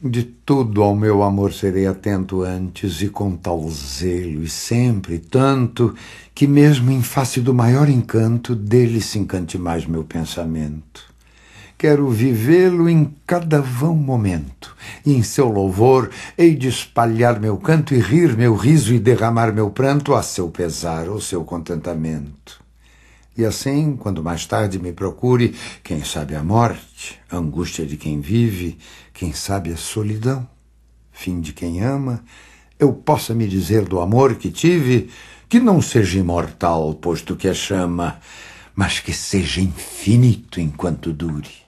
De tudo ao meu amor serei atento antes e com tal zelo e sempre tanto que mesmo em face do maior encanto dele se encante mais meu pensamento. Quero vivê-lo em cada vão momento e em seu louvor hei de espalhar meu canto e rir meu riso e derramar meu pranto a seu pesar ou seu contentamento. E assim, quando mais tarde me procure, quem sabe a morte, a angústia de quem vive, quem sabe a solidão, fim de quem ama, eu possa me dizer do amor que tive, que não seja imortal, posto que a chama, mas que seja infinito enquanto dure.